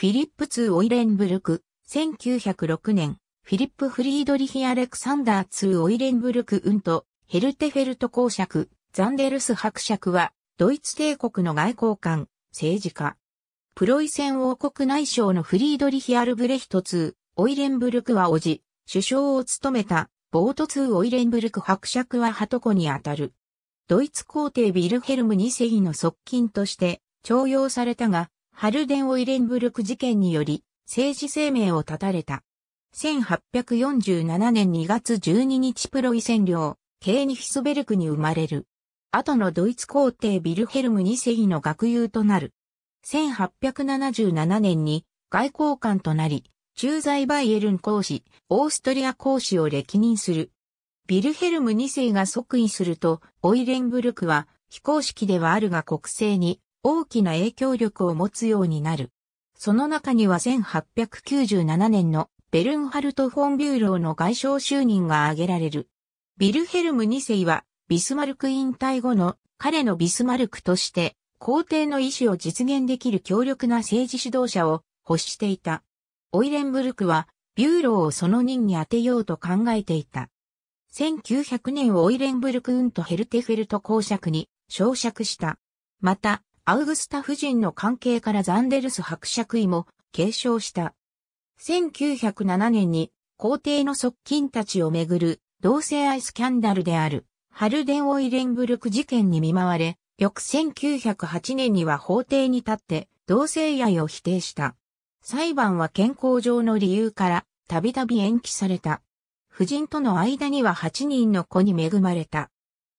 フィリップ2オイレンブルク、1906年、フィリップ・フリードリヒ・アレクサンダー2オイレンブルク・ウント、ヘルテフェルト公爵、ザンデルス伯爵は、ドイツ帝国の外交官、政治家。プロイセン王国内相のフリードリヒ・アルブレヒト2、オイレンブルクはおじ、首相を務めた、ボート2オイレンブルク伯爵は鳩子にあたる。ドイツ皇帝ビルヘルム2世の側近として、徴用されたが、ハルデン・オイレンブルク事件により、政治生命を絶たれた。1847年2月12日プロイセン領、ケーニヒスベルクに生まれる。後のドイツ皇帝ビルヘルム2世の学友となる。1877年に外交官となり、駐在バイエルン公使、オーストリア公使を歴任する。ビルヘルム2世が即位すると、オイレンブルクは非公式ではあるが国政に大きな影響力を持つようになる。その中には1897年のベルンハルト・フォン・ビューローの外相就任が挙げられる。ビルヘルム2世はビスマルク引退後の彼のビスマルクとして皇帝の意思を実現できる強力な政治指導者を欲していた。オイレンブルクはビューローをその任に当てようと考えていた。1900年をオイレンブルクウント・ヘルテフェルト公爵に昇爵した。また、アウグスタ夫人の関係からザンデルス伯爵位も継承した。1907年に皇帝の側近たちをめぐる同性愛スキャンダルであるハルデン・オイレンブルク事件に見舞われ、翌1908年には法廷に立って同性愛を否定した。裁判は健康上の理由からたびたび延期された。夫人との間には8人の子に恵まれた。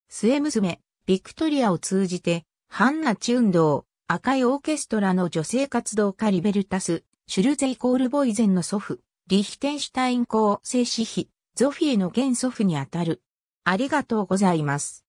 末娘、ビクトリアを通じてハンナ・チュンドー、赤いオーケストラの女性活動家リベルタス、シュルゼイ・コールボイゼンの祖父、リヒテンシュタイン公正子妃、ゾフィエの現祖父にあたる。ありがとうございます。